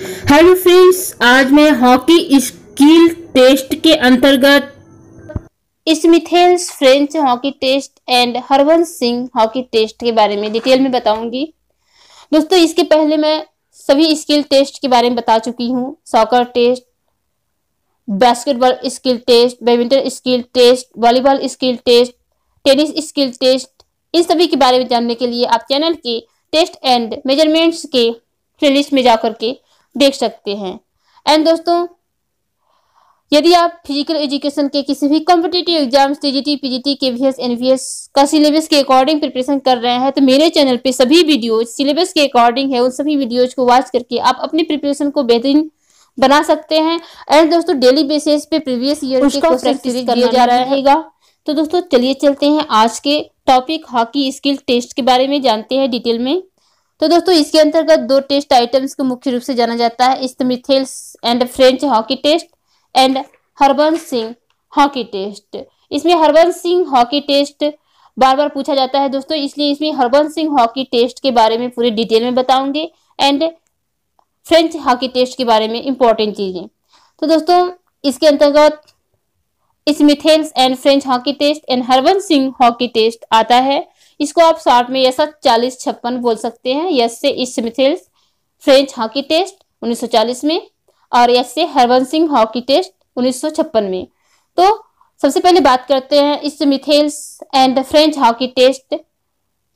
hello friends आज मैं hockey skill test के अंतर्गत Smithells French hockey test and Harvansh Singh hockey test के बारे में डिटेल में बताऊंगी दोस्तों इसके पहले मैं सभी स्किल टेस्ट के बारे में बता चुकी हूँ soccer test basketball skill test badminton skill test volleyball skill test tennis skill test इन सभी के बारे में जानने के लिए आप चैनल के टेस्ट एंड मेजरमेंट्स के प्लेलिस्ट में जाकर के देख सकते हैं एंड दोस्तों यदि आप फिजिकल एजुकेशन के किसी भी कॉम्पिटेटिव एग्जाम्स टीजीटी पीजीटी वी एनवीएस का सिलेबस के अकॉर्डिंग प्रिपरेशन कर रहे हैं तो मेरे चैनल पे सभी वीडियोज सिलेबस के अकॉर्डिंग है उन सभी वीडियोज को वॉच करके आप अपनी प्रिपरेशन को बेहतरीन बना सकते हैं एंड दोस्तों डेली बेसिस पे प्रीवियस ईयर प्रैक्टिस किया जा रहेगा तो दोस्तों चलिए चलते हैं आज के टॉपिक हॉकी स्किल टेस्ट के बारे में जानते हैं डिटेल में तो दोस्तों इसके अंतर्गत दो टेस्ट आइटम्स को मुख्य रूप से जाना जाता है Smithells and French hockey test and Harbans Singh hockey test इसमें हरबंस सिंह हॉकी टेस्ट बार बार पूछा जाता है दोस्तों इसलिए इसमें हरबंस सिंह हॉकी टेस्ट के बारे में पूरी डिटेल में बताऊंगे एंड फ्रेंच हॉकी टेस्ट के बारे में इंपॉर्टेंट चीज़ें तो दोस्तों इसके अंतर्गत Smithells and French hockey test and Harbans Singh hockey test आता है इसको आप शॉर्ट में यशा चालीस छप्पन बोल सकते हैं यश से इस फ्रेंच हॉकी टेस्ट 1940 में और यश से हरवंश सिंह हॉकी टेस्ट उन्नीस में तो सबसे पहले बात करते हैं Smithells and French hockey test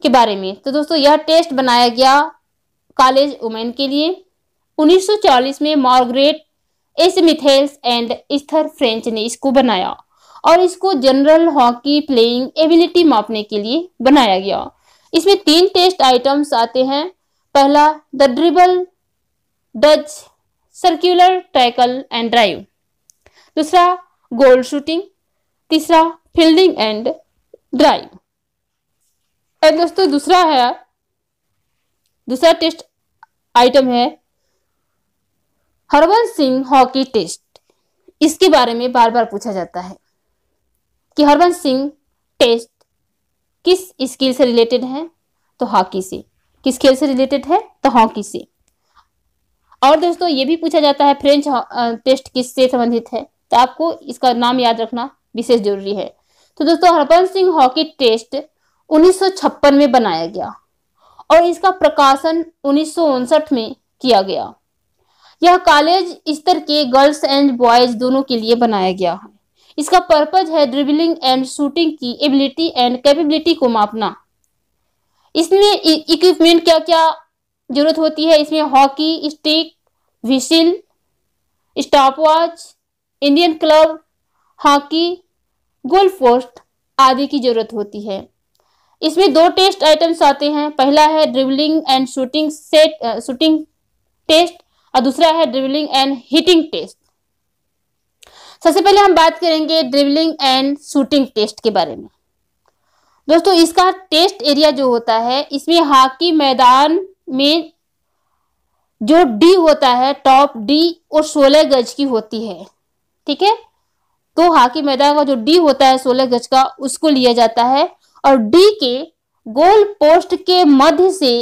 के बारे में तो दोस्तों यह टेस्ट बनाया गया कॉलेज वुमेन के लिए 1940 में Margaret Smithells and Esther French ने इसको बनाया और इसको जनरल हॉकी प्लेइंग एबिलिटी मापने के लिए बनाया गया इसमें तीन टेस्ट आइटम्स आते हैं पहला the dribble dodge circular tackle and drive दूसरा गोल शूटिंग तीसरा फील्डिंग एंड ड्राइव और दोस्तों दूसरा है दूसरा टेस्ट आइटम है हरवंश सिंह हॉकी टेस्ट इसके बारे में बार बार पूछा जाता है कि हरबंस सिंह टेस्ट किस स्किल से रिलेटेड है तो हॉकी से किस खेल से रिलेटेड है तो हॉकी से और दोस्तों ये भी पूछा जाता है फ्रेंच टेस्ट किससे संबंधित है तो आपको इसका नाम याद रखना विशेष जरूरी है तो दोस्तों हरबंस सिंह हॉकी टेस्ट 1956 में बनाया गया और इसका प्रकाशन उन्नीस में किया गया यह कॉलेज स्तर के गर्ल्स एंड बॉयज दोनों के लिए बनाया गया है इसका पर्पज है ड्रिबलिंग एंड शूटिंग की एबिलिटी एंड कैपेबिलिटी को मापना इसमें इक्विपमेंट e- क्या क्या जरूरत होती है इसमें hockey stick whistle stop watch Indian club hockey goal post आदि की जरूरत होती है इसमें दो टेस्ट आइटम्स आते हैं पहला है dribbling and shooting set shooting test और दूसरा है ड्रिबलिंग एंड हिटिंग टेस्ट सबसे पहले हम बात करेंगे ड्रिबलिंग एंड शूटिंग टेस्ट के बारे में दोस्तों इसका टेस्ट एरिया जो होता है इसमें हॉकी मैदान में जो डी होता है टॉप डी और सोलह गज की होती है ठीक है तो हॉकी मैदान का जो डी होता है सोलह गज का उसको लिया जाता है और डी के गोल पोस्ट के मध्य से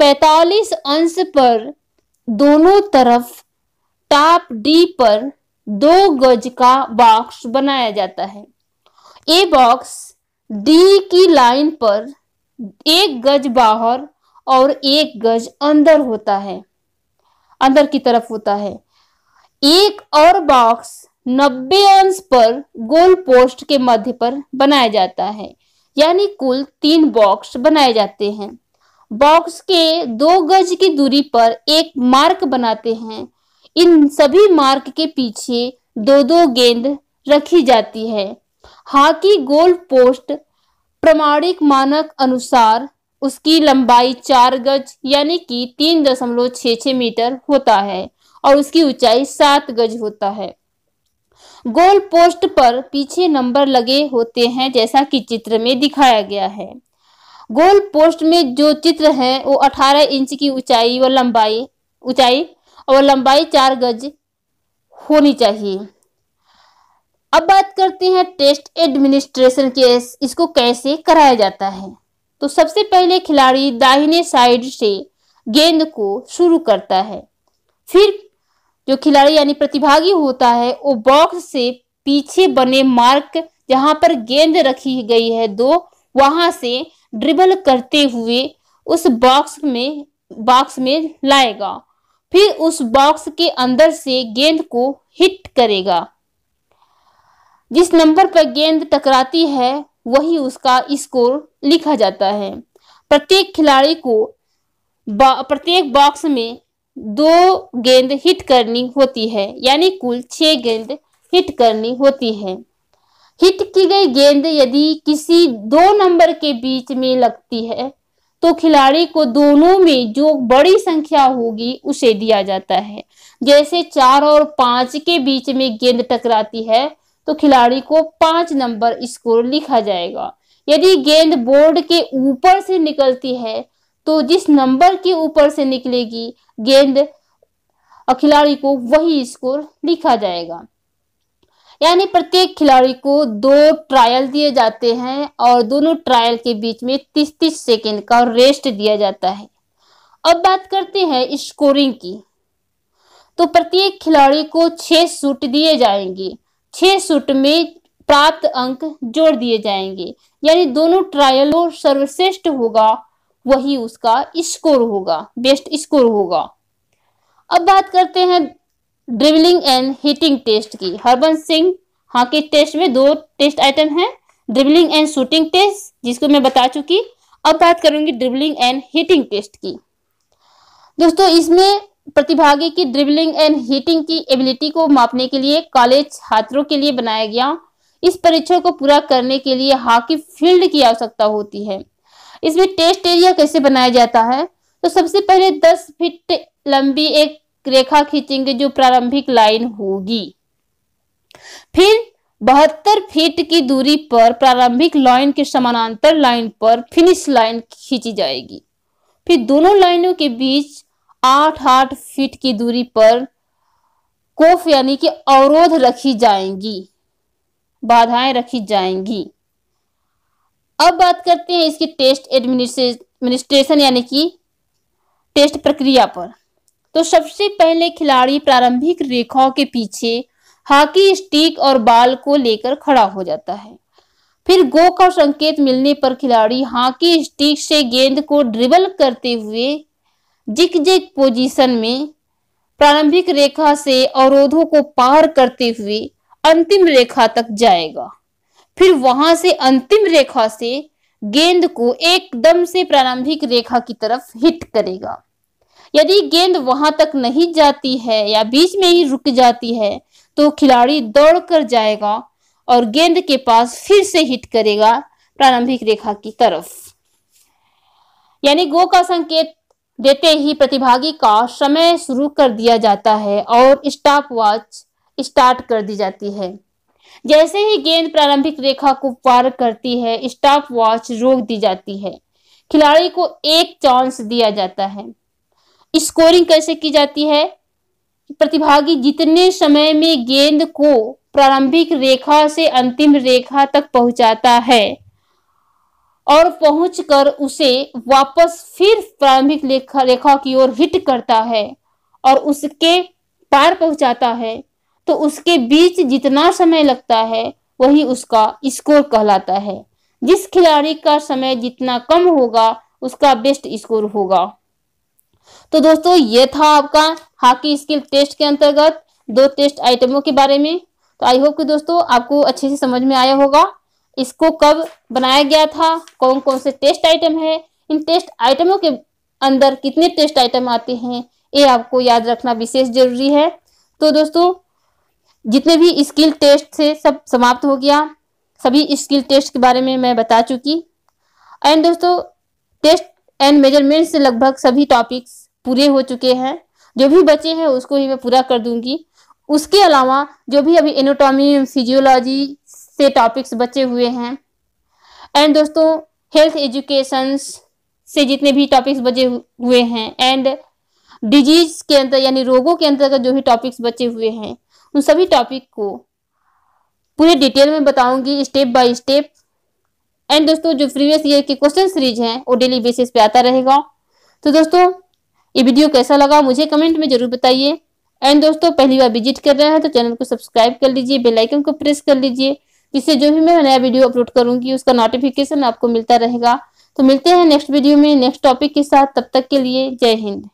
45 अंश पर दोनों तरफ टॉप डी पर दो गज का बॉक्स बनाया जाता है ये बॉक्स डी की लाइन पर एक गज बाहर और एक गज अंदर होता है अंदर की तरफ होता है एक और बॉक्स नब्बे अंश पर गोल पोस्ट के मध्य पर बनाया जाता है यानी कुल तीन बॉक्स बनाए जाते हैं बॉक्स के दो गज की दूरी पर एक मार्क बनाते हैं इन सभी मार्क के पीछे दो दो गेंद रखी जाती है हॉकी गोल पोस्ट प्रमाणिक मानक अनुसार उसकी लंबाई चार गज यानी कि तीन दशमलव छ छ मीटर होता है और उसकी ऊंचाई सात गज होता है गोल पोस्ट पर पीछे नंबर लगे होते हैं जैसा कि चित्र में दिखाया गया है गोल पोस्ट में जो चित्र है वो 18 इंच की ऊंचाई व लंबाई ऊंचाई और लंबाई चार गज होनी चाहिए अब बात करते हैं टेस्ट एडमिनिस्ट्रेशन के इसको कैसे कराया जाता है तो सबसे पहले खिलाड़ी दाहिने साइड से गेंद को शुरू करता है फिर जो खिलाड़ी यानी प्रतिभागी होता है वो बॉक्स से पीछे बने मार्क जहां पर गेंद रखी गई है दो वहां से ड्रिबल करते हुए उस बॉक्स में बॉक्स में लाएगा फिर उस बॉक्स के अंदर से गेंद को हिट करेगा जिस नंबर पर गेंद टकराती है वही उसका स्कोर लिखा जाता है प्रत्येक खिलाड़ी को बा, प्रत्येक बॉक्स में दो गेंद हिट करनी होती है यानी कुल छह गेंद हिट करनी होती है हिट की गई गेंद यदि किसी दो नंबर के बीच में लगती है तो खिलाड़ी को दोनों में जो बड़ी संख्या होगी उसे दिया जाता है जैसे चार और पांच के बीच में गेंद टकराती है तो खिलाड़ी को पांच नंबर स्कोर लिखा जाएगा यदि गेंद बोर्ड के ऊपर से निकलती है तो जिस नंबर के ऊपर से निकलेगी गेंद खिलाड़ी को वही स्कोर लिखा जाएगा यानी प्रत्येक खिलाड़ी को दो ट्रायल दिए जाते हैं और दोनों ट्रायल के बीच में तीस तीस सेकेंड का रेस्ट दिया जाता है अब बात करते हैं स्कोरिंग की तो प्रत्येक खिलाड़ी को छह सूट दिए जाएंगे छह सूट में प्राप्त अंक जोड़ दिए जाएंगे यानी दोनों ट्रायलों सर्वश्रेष्ठ होगा वही उसका स्कोर होगा बेस्ट स्कोर होगा अब बात करते हैं ड्रिबलिंग एंड हीटिंग टेस्ट की हरबन सिंह हॉकी हाँ, टेस्ट में दो टेस्ट आइटम है ड्रिबलिंग एंड शूटिंग टेस्ट जिसको मैं बता चुकी अब बात करूंगी ड्रिबलिंग एंड हीटिंग टेस्ट की दोस्तों इसमें प्रतिभागी की ड्रिबलिंग एंड हीटिंग की एबिलिटी को मापने के लिए कॉलेज छात्रों के लिए बनाया गया इस परीक्षा को पूरा करने के लिए हॉकी हाँ फील्ड की आवश्यकता होती है इसमें टेस्ट एरिया कैसे बनाया जाता है तो सबसे पहले 10 फीट लंबी एक रेखा खींचेंगे जो प्रारंभिक लाइन होगी फिर बहत्तर फीट की दूरी पर प्रारंभिक लाइन के समानांतर लाइन पर फिनिश लाइन खींची जाएगी फिर दोनों लाइनों के बीच आठ आठ फीट की दूरी पर कोफ यानी कि अवरोध रखी जाएंगी बाधाएं रखी जाएंगी अब बात करते हैं इसकी टेस्ट एडमिनिस्ट्रेशन यानी कि टेस्ट प्रक्रिया पर तो सबसे पहले खिलाड़ी प्रारंभिक रेखाओं के पीछे हॉकी स्टिक और बाल को लेकर खड़ा हो जाता है फिर गो का संकेत मिलने पर खिलाड़ी हॉकी स्टिक से गेंद को ड्रिबल करते हुए जिक जिक पोजीशन में प्रारंभिक रेखा से अवरोधों को पार करते हुए अंतिम रेखा तक जाएगा फिर वहां से अंतिम रेखा से गेंद को एकदम से प्रारंभिक रेखा की तरफ हिट करेगा यदि गेंद वहां तक नहीं जाती है या बीच में ही रुक जाती है तो खिलाड़ी दौड़ कर जाएगा और गेंद के पास फिर से हिट करेगा प्रारंभिक रेखा की तरफ यानी गो का संकेत देते ही प्रतिभागी का समय शुरू कर दिया जाता है और स्टॉप वॉच स्टार्ट कर दी जाती है जैसे ही गेंद प्रारंभिक रेखा को पार करती है स्टॉप वॉच रोक दी जाती है खिलाड़ी को एक चांस दिया जाता है स्कोरिंग कैसे की जाती है प्रतिभागी जितने समय में गेंद को प्रारंभिक रेखा से अंतिम रेखा तक पहुंचाता है और पहुंचकर उसे वापस फिर प्रारंभिक रेखा रेखा की ओर हिट करता है और उसके पार पहुंचाता है तो उसके बीच जितना समय लगता है वही उसका स्कोर कहलाता है जिस खिलाड़ी का समय जितना कम होगा उसका बेस्ट स्कोर होगा तो दोस्तों ये था आपका हॉकी स्किल टेस्ट के अंतर्गत दो टेस्ट आइटमों के बारे में तो आई होप कि दोस्तों आपको अच्छे से समझ में आया होगा इसको कब बनाया गया था कौन कौन से टेस्ट आइटम है इन टेस्ट आइटमों के अंदर कितने टेस्ट आइटम आते हैं ये आपको याद रखना विशेष जरूरी है तो दोस्तों जितने भी स्किल टेस्ट थे सब समाप्त हो गया सभी स्किल टेस्ट के बारे में मैं बता चुकी एंड दोस्तों टेस्ट एंड मेजरमेंट से लगभग सभी टॉपिक्स पूरे हो चुके हैं जो भी बचे हैं उसको ही मैं पूरा कर दूंगी उसके अलावा जो भी अभी एनोटॉमी फिजियोलॉजी से टॉपिक्स बचे हुए हैं एंड दोस्तों हेल्थ एजुकेशन से जितने भी टॉपिक्स बचे हुए हैं एंड डिजीज के अंदर यानी रोगों के अंतर्गत जो भी टॉपिक्स बचे हुए हैं उन सभी टॉपिक को पूरे डिटेल में बताऊंगी स्टेप बाय स्टेप एंड दोस्तों जो प्रीवियस ईयर के क्वेश्चन सीरीज है वो डेली बेसिस पे आता रहेगा तो दोस्तों ये वीडियो कैसा लगा मुझे कमेंट में जरूर बताइए एंड दोस्तों पहली बार विजिट कर रहे हैं तो चैनल को सब्सक्राइब कर लीजिए बेल आइकन को प्रेस कर लीजिए जिससे जो भी मैं नया वीडियो अपलोड करूंगी उसका नोटिफिकेशन आपको मिलता रहेगा तो मिलते हैं नेक्स्ट वीडियो में नेक्स्ट टॉपिक के साथ तब तक के लिए जय हिंद